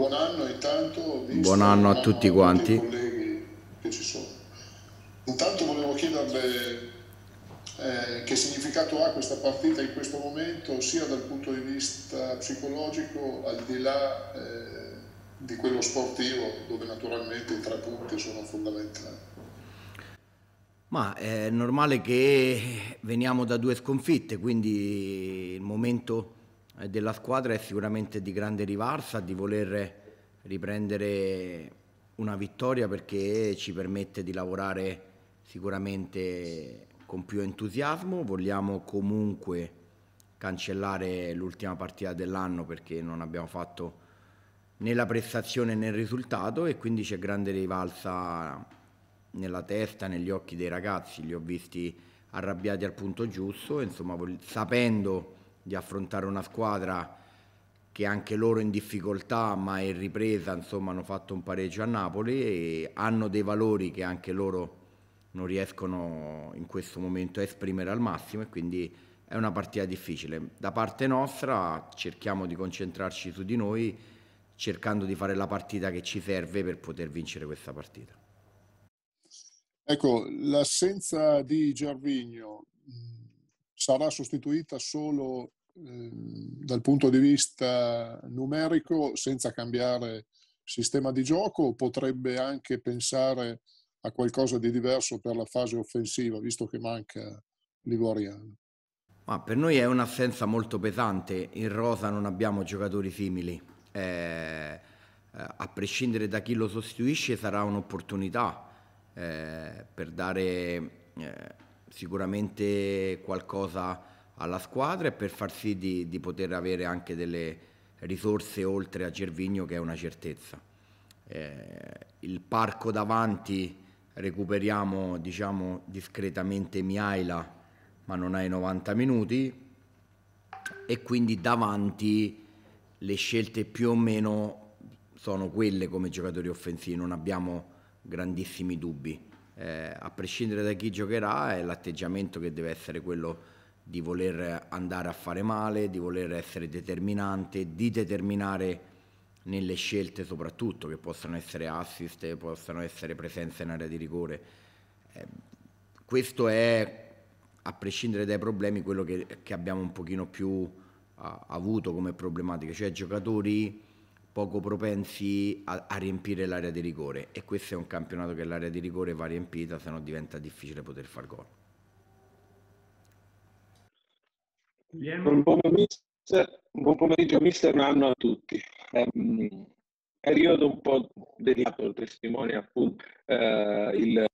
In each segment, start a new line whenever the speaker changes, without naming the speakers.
Buon anno intanto. Buon anno a tutti quanti. colleghi che ci sono. Intanto volevo chiederle eh, che significato ha questa partita in questo momento, sia dal punto di vista psicologico, al di là eh, di quello sportivo, dove naturalmente i tre punti sono fondamentali. Ma è normale che veniamo da due sconfitte, quindi il momento eh, della squadra è sicuramente di grande rivalsa, di voler riprendere una vittoria perché ci permette di lavorare sicuramente con più entusiasmo, vogliamo comunque cancellare l'ultima partita dell'anno perché non abbiamo fatto né la prestazione né il risultato e quindi c'è grande rivalsa nella testa, negli occhi dei ragazzi, li ho visti arrabbiati al punto giusto, insomma sapendo di affrontare una squadra che anche loro in difficoltà ma in ripresa insomma, hanno fatto un pareggio a Napoli e hanno dei valori che anche loro non riescono in questo momento a esprimere al massimo e quindi è una partita difficile. Da parte nostra cerchiamo di concentrarci su di noi cercando di fare la partita che ci serve per poter vincere questa partita. Ecco, l'assenza di Gervigno mm, sarà sostituita solo ehm, dal punto di vista numerico senza cambiare sistema di gioco o potrebbe anche pensare a qualcosa di diverso per la fase offensiva visto che manca Livoriano? Ma per noi è un'assenza molto pesante, in rosa non abbiamo giocatori simili, eh, eh a prescindere da chi lo sostituisce sarà un'opportunità eh, per dare eh, sicuramente qualcosa alla squadra e per far sì di, di poter avere anche delle risorse oltre a Gervigno che è una certezza. Eh, il parco davanti recuperiamo diciamo, discretamente Miaila ma non hai 90 minuti e quindi davanti le scelte più o meno sono quelle come giocatori offensivi, non abbiamo grandissimi dubbi eh, a prescindere da chi giocherà, è l'atteggiamento che deve essere quello di voler andare a fare male, di voler essere determinante, di determinare nelle scelte soprattutto, che possano essere assist, possano essere presenze in area di rigore. Eh, questo è, a prescindere dai problemi, quello che, che abbiamo un pochino più uh, avuto come problematica, cioè giocatori poco propensi a, a riempire l'area di rigore e questo è un campionato che l'area di rigore va riempita, se no diventa difficile poter far gol. Un buon, mister, pomeriggio, mister, un anno a tutti. È ehm, un periodo un po' delicato, testimone appunto eh, il,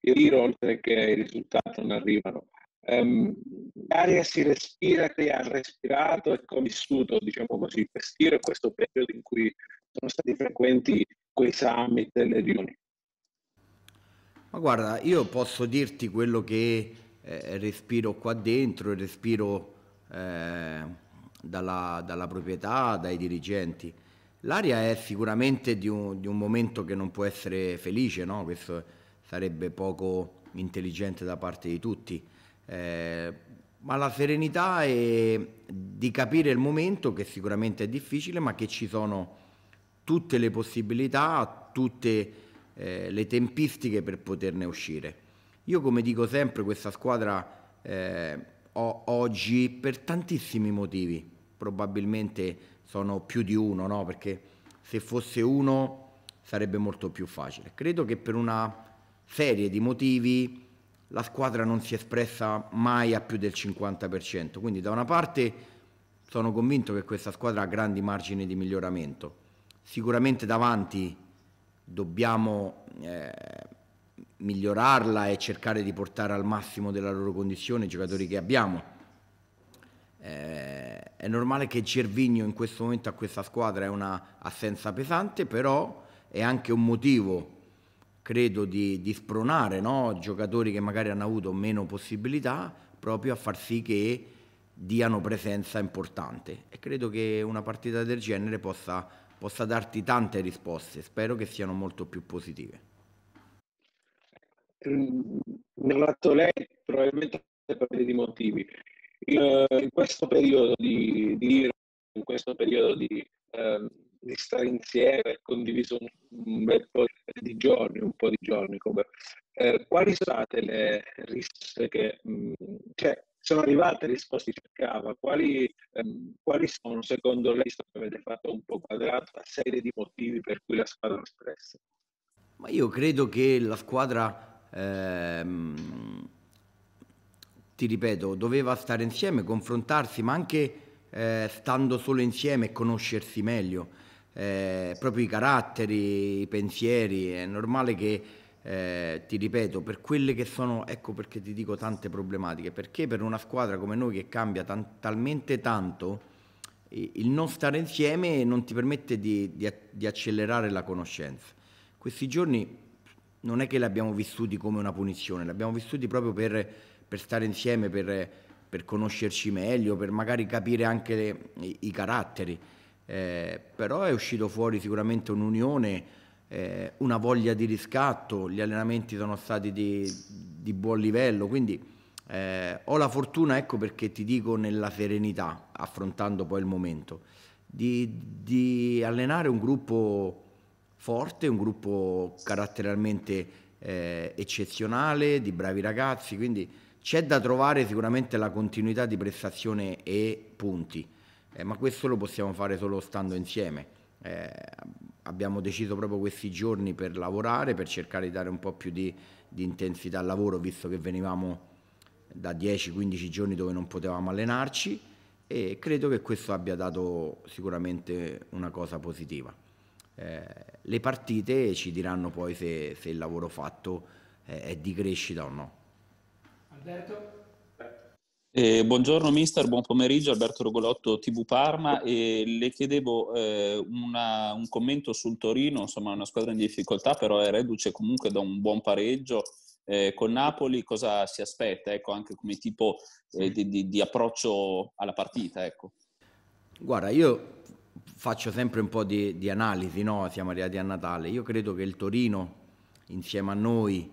il tiro, oltre che i risultati non arrivano. Um, ehm, l'aria mm-hmm. si respira che ha respirato e convissuto, diciamo così, quest'iro questo periodo in cui sono stati frequenti quei summit e le riunioni. Ma guarda, io posso dirti quello che eh, respiro qua dentro e respiro eh, dalla, dalla, proprietà, dai dirigenti. L'aria è sicuramente di un, di un momento che non può essere felice, no? questo sarebbe poco intelligente da parte di tutti eh, ma la serenità è di capire il momento, che sicuramente è difficile, ma che ci sono tutte le possibilità, tutte eh, le tempistiche per poterne uscire. Io come dico sempre, questa squadra eh, ho oggi per tantissimi motivi, probabilmente sono più di uno, no? perché se fosse uno sarebbe molto più facile. Credo che per una serie di motivi la squadra non si è espressa mai a più del 50%, quindi da una parte sono convinto che questa squadra ha grandi margini di miglioramento, sicuramente davanti dobbiamo eh, migliorarla e cercare di portare al massimo della loro condizione i giocatori che abbiamo. Eh, è normale che Cervigno in questo momento a questa squadra è una assenza pesante, però è anche un motivo credo di, di spronare no? giocatori che magari hanno avuto meno possibilità proprio a far sì che diano presenza importante e credo che una partita del genere possa, possa darti tante risposte, spero che siano molto più positive. ne mm, ha fatto lei probabilmente per dei motivi. In, in questo periodo di, di in questo periodo di, eh, di stare insieme, condiviso un bel po' di giorni, un po' di giorni. Come, eh, quali sono state le risposte che, mh, mm, cioè, sono arrivate le risposte che cercava? Quali, ehm, quali sono, secondo lei, visto che avete fatto un po' quadrato, la serie di motivi per cui la squadra ha espresso? Ma io credo che la squadra, ehm, ti ripeto, doveva stare insieme, confrontarsi, ma anche eh, stando solo insieme e conoscersi meglio eh, proprio i caratteri, i pensieri, è normale che, eh, ti ripeto, per quelle che sono, ecco perché ti dico tante problematiche, perché per una squadra come noi che cambia tan- talmente tanto, il non stare insieme non ti permette di, di, di accelerare la conoscenza. Questi giorni non è che li abbiamo vissuti come una punizione, li abbiamo vissuti proprio per, per stare insieme, per, per, conoscerci meglio, per magari capire anche le, i, i, caratteri eh, però è uscito fuori sicuramente un'unione, eh, una voglia di riscatto, gli allenamenti sono stati di, di buon livello, quindi eh, ho la fortuna, ecco perché ti dico nella serenità, affrontando poi il momento, di, di allenare un gruppo forte, un gruppo caratterialmente eh, eccezionale, di bravi ragazzi, quindi c'è da trovare sicuramente la continuità di prestazione e punti eh, ma questo lo possiamo fare solo stando insieme. Eh, abbiamo deciso proprio questi giorni per lavorare, per cercare di dare un po' più di, di intensità al lavoro, visto che venivamo da 10-15 giorni dove non potevamo allenarci e credo che questo abbia dato sicuramente una cosa positiva. Eh, le partite ci diranno poi se, se il lavoro fatto è, eh, è di crescita o no. Alberto? Eh, buongiorno mister, buon pomeriggio, Alberto Rogolotto, TV Parma. E le chiedevo eh, una, un commento sul Torino, insomma una squadra in difficoltà, però è reduce comunque da un buon pareggio. Eh, con Napoli cosa si aspetta, ecco, anche come tipo eh, di, di, di, approccio alla partita? Ecco. Guarda, io faccio sempre un po' di, di analisi, no? siamo arrivati a Natale. Io credo che il Torino, insieme a noi,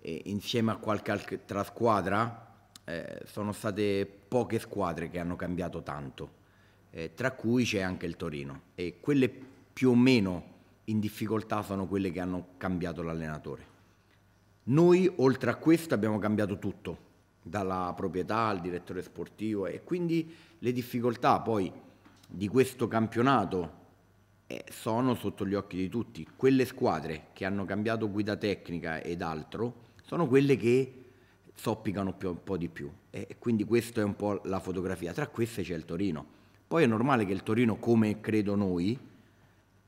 e insieme a qualche altra squadra, eh, sono state poche squadre che hanno cambiato tanto, eh, tra cui c'è anche il Torino e quelle più o meno in difficoltà sono quelle che hanno cambiato l'allenatore. Noi oltre a questo abbiamo cambiato tutto, dalla proprietà al direttore sportivo e quindi le difficoltà poi di questo campionato eh, sono sotto gli occhi di tutti. Quelle squadre che hanno cambiato guida tecnica ed altro sono quelle che soppicano un po' di più e quindi questa è un po' la fotografia. Tra queste c'è il Torino. Poi è normale che il Torino, come credo noi,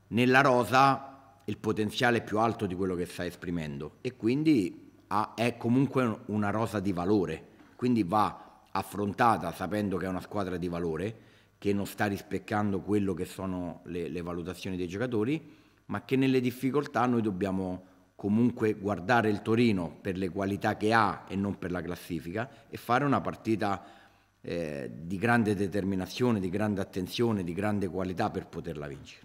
nella rosa il potenziale è più alto di quello che sta esprimendo e quindi ha, è comunque una rosa di valore, quindi va affrontata sapendo che è una squadra di valore, che non sta rispecchiando quello che sono le, le valutazioni dei giocatori, ma che nelle difficoltà noi dobbiamo comunque guardare il Torino per le qualità che ha e non per la classifica e fare una partita eh, di grande determinazione, di grande attenzione, di grande qualità per poterla vincere.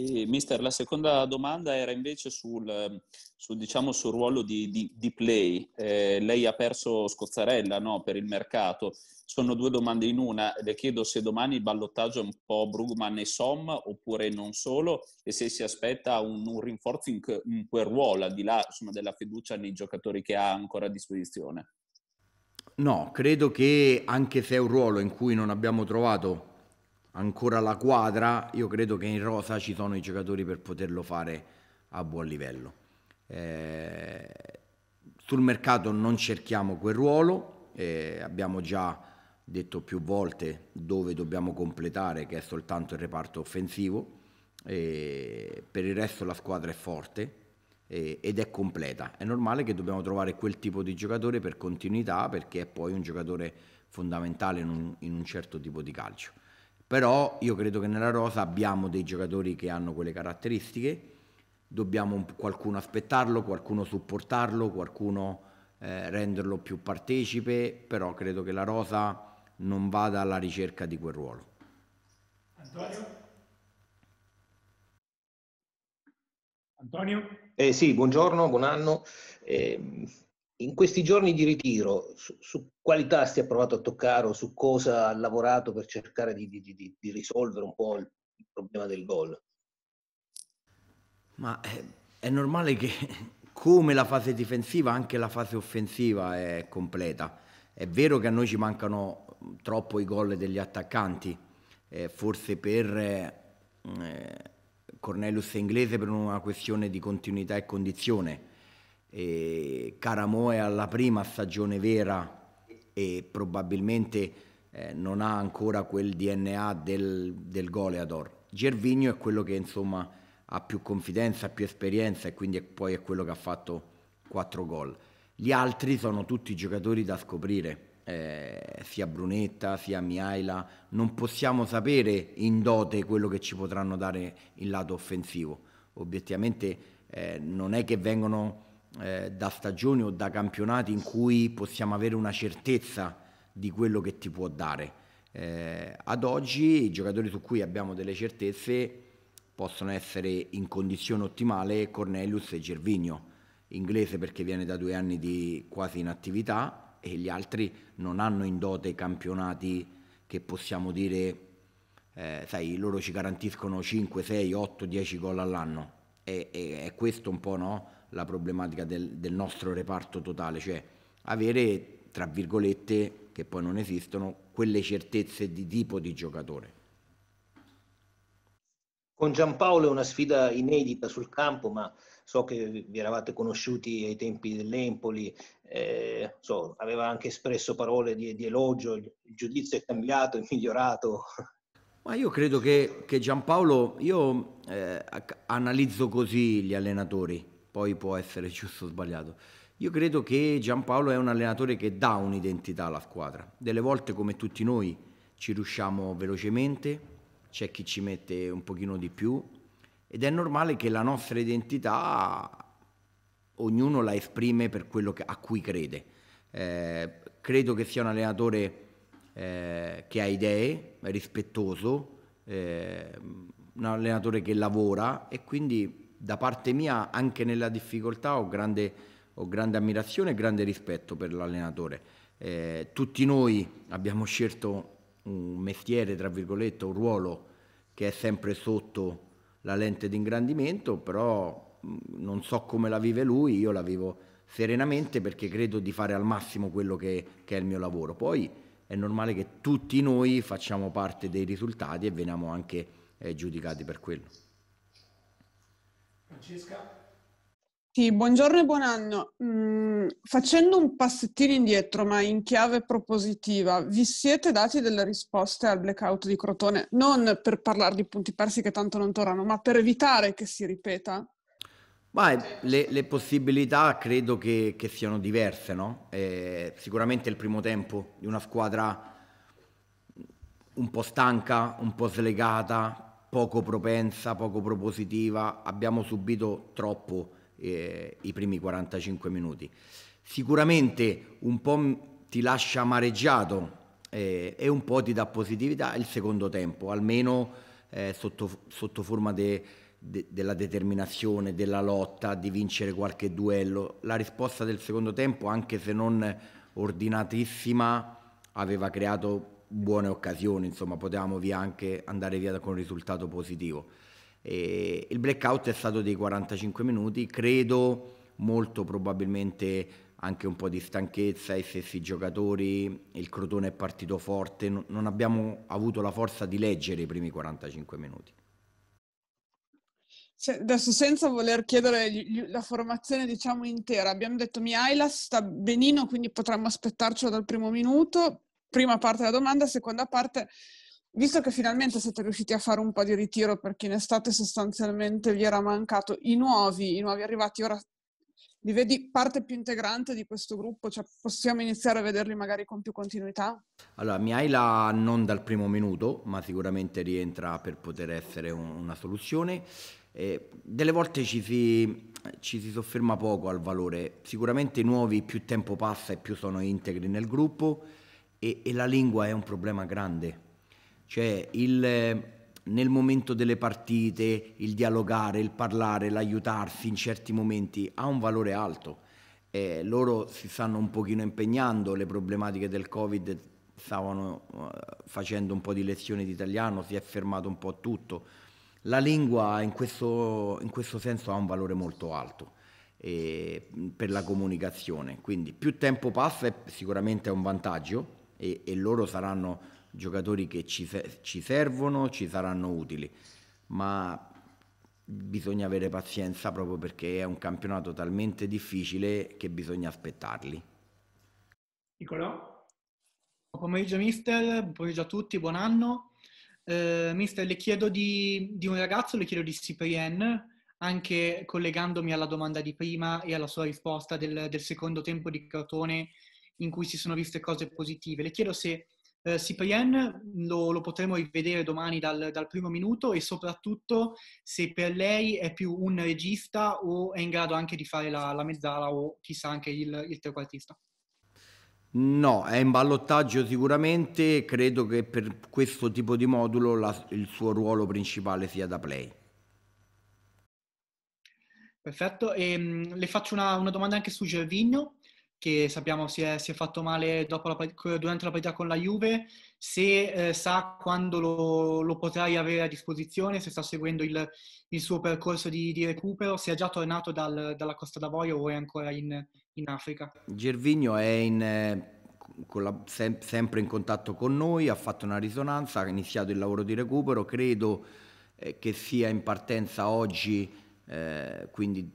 E, mister, la seconda domanda era invece sul, ehm, sul, diciamo, sul ruolo di, di, di play. Eh, lei ha perso Scozzarella no, per il mercato. Sono due domande in una. Le chiedo se domani il ballottaggio è un po' Brugman e Som oppure non solo e se si aspetta un, un rinforzo in, in, quel ruolo, al di là insomma, della fiducia nei giocatori che ha ancora a disposizione. No, credo che anche se è un ruolo in cui non abbiamo trovato ancora la quadra, io credo che in rosa ci sono i giocatori per poterlo fare a buon livello. Eh, sul mercato non cerchiamo quel ruolo, eh, abbiamo già detto più volte dove dobbiamo completare, che è soltanto il reparto offensivo. Eh, per il resto la squadra è forte ed è completa. È normale che dobbiamo trovare quel tipo di giocatore per continuità perché è poi un giocatore fondamentale in un, in un certo tipo di calcio però io credo che nella rosa abbiamo dei giocatori che hanno quelle caratteristiche, dobbiamo qualcuno aspettarlo, qualcuno supportarlo, qualcuno eh, renderlo più partecipe, però credo che la rosa non vada alla ricerca di quel ruolo. Antonio? Antonio? Eh sì, buongiorno, buon anno. Eh, in questi giorni di ritiro, su, su quali tasti ha provato a toccare o su cosa ha lavorato per cercare di, di, di, di risolvere un po' il, il problema del gol? Ma è, eh, è, normale che come la fase difensiva anche la fase offensiva è completa. È vero che a noi ci mancano troppo i gol degli attaccanti, eh, forse per eh, Cornelius è inglese per una questione di continuità e condizione e Caramo è alla prima stagione vera e probabilmente eh, non ha ancora quel DNA del, del goleador. Gervigno è quello che insomma ha più confidenza, più esperienza e quindi è, poi è quello che ha fatto 4 gol. Gli altri sono tutti giocatori da scoprire, eh, sia Brunetta, sia Miaila, non possiamo sapere in dote quello che ci potranno dare il lato offensivo. Obiettivamente eh, non è che vengono eh, da stagioni o da campionati in cui possiamo avere una certezza di quello che ti può dare. Eh, ad oggi i giocatori su cui abbiamo delle certezze possono essere in condizione ottimale Cornelius e Gervigno, inglese perché viene da due anni di quasi inattività e gli altri non hanno in dote campionati che possiamo dire, eh, sai, loro ci garantiscono 5, 6, 8, 10 gol all'anno. E, e, è questo un po' no? la problematica del, del nostro reparto totale, cioè avere, tra virgolette, che poi non esistono, quelle certezze di tipo di giocatore. Con Giampaolo è una sfida inedita sul campo, ma so che vi eravate conosciuti ai tempi dell'Empoli, eh, so, aveva anche espresso parole di, di, elogio, il giudizio è cambiato, è migliorato. Ma io credo che, che Giampaolo, io eh, analizzo così gli allenatori, poi può essere giusto o sbagliato. Io credo che Giampaolo è un allenatore che dà un'identità alla squadra. Delle volte, come tutti noi, ci riusciamo velocemente, c'è chi ci mette un pochino di più ed è normale che la nostra identità ognuno la esprime per quello che, a cui crede. Eh, credo che sia un allenatore eh, che ha idee, rispettoso, eh, un allenatore che lavora e quindi da parte mia anche nella difficoltà ho grande, ho grande ammirazione e grande rispetto per l'allenatore. Eh, tutti noi abbiamo scelto un mestiere, tra virgolette, un ruolo che è sempre sotto la lente d'ingrandimento, però non so come la vive lui, io la vivo serenamente perché credo di fare al massimo quello che, che è il mio lavoro. Poi è normale che tutti noi facciamo parte dei risultati e veniamo anche eh, giudicati per quello. Francesca? Sì, buongiorno e buon anno. Mm, facendo un passettino indietro, ma in chiave propositiva, vi siete dati delle risposte al blackout di Crotone, non per parlare di punti persi che tanto non tornano, ma per evitare che si ripeta? Beh, le, le, possibilità credo che, che siano diverse, no? eh, sicuramente il primo tempo di una squadra un po' stanca, un po' slegata, poco propensa, poco propositiva, abbiamo subito troppo eh, i primi 45 minuti. Sicuramente un po' ti lascia amareggiato eh, e un po' ti dà positività il secondo tempo, almeno eh, sotto, sotto, forma de, de, della determinazione, della lotta, di vincere qualche duello. La risposta del secondo tempo, anche se non ordinatissima, aveva creato buone occasioni, insomma potevamo via anche andare via con un risultato positivo. E il blackout è stato dei 45 minuti, credo molto probabilmente anche un po' di stanchezza, i stessi giocatori, il Crotone è partito forte, non abbiamo avuto la forza di leggere i primi 45 minuti. Cioè, adesso senza voler chiedere la formazione diciamo intera, abbiamo detto Miailas sta benino, quindi potremmo aspettarcelo dal primo minuto, prima parte della domanda, seconda parte, visto che finalmente siete riusciti a fare un po' di ritiro perché in estate sostanzialmente vi era mancato i nuovi, i nuovi arrivati ora li vedi parte più integrante di questo gruppo? Cioè, possiamo iniziare a vederli magari con più continuità? Allora, Miaila non dal primo minuto, ma sicuramente rientra per poter essere un, una soluzione. Eh, delle volte ci si, ci si, sofferma poco al valore, sicuramente i nuovi più tempo passa e più sono integri nel gruppo, e, e la lingua è un problema grande. Cioè il, eh, nel momento delle partite il dialogare, il parlare, l'aiutarsi in certi momenti ha un valore alto. Eh, loro si stanno un pochino impegnando, le problematiche del Covid stavano uh, facendo un po' di lezione di italiano, si è fermato un po' tutto. La lingua in questo, in questo senso ha un valore molto alto eh, per la comunicazione, quindi più tempo passa sicuramente è un vantaggio, e, e loro saranno giocatori che ci, ci servono, ci saranno utili, ma bisogna avere pazienza proprio perché è un campionato talmente difficile che bisogna aspettarli. Nicolò? Buon pomeriggio mister, buon pomeriggio a tutti, buon anno. Eh, mister, le chiedo di, di, un ragazzo, le chiedo di Cyprien, anche collegandomi alla domanda di prima e alla sua risposta del, del secondo tempo di Crotone in cui si sono viste cose positive. Le chiedo se eh, Cyprien lo, lo, potremo rivedere domani dal, dal, primo minuto e soprattutto se per lei è più un regista o è in grado anche di fare la, la mezzala o chissà anche il, il trequartista. No, è in ballottaggio sicuramente, credo che per questo tipo di modulo la, il suo ruolo principale sia da play. Perfetto, e, ehm, le faccio una, una domanda anche su Gervigno, che sappiamo si è, si è fatto male la, durante la partita con la Juve, se eh, sa quando lo, lo, potrai avere a disposizione, se sta seguendo il, il suo percorso di, di, recupero, se è già tornato dal, dalla Costa d'Avorio o è ancora in, in Africa. Gervigno è in, eh, la, sem- sempre in contatto con noi, ha fatto una risonanza, ha iniziato il lavoro di recupero, credo eh, che sia in partenza oggi, eh, quindi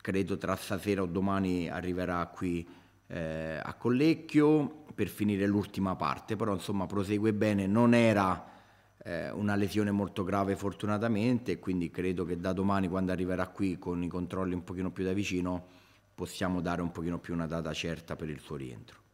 credo tra stasera o domani arriverà qui eh, a Collecchio per finire l'ultima parte, però insomma prosegue bene, non era eh, una lesione molto grave fortunatamente, quindi credo che da domani quando arriverà qui con i controlli un pochino più da vicino possiamo dare un pochino più una data certa per il suo rientro.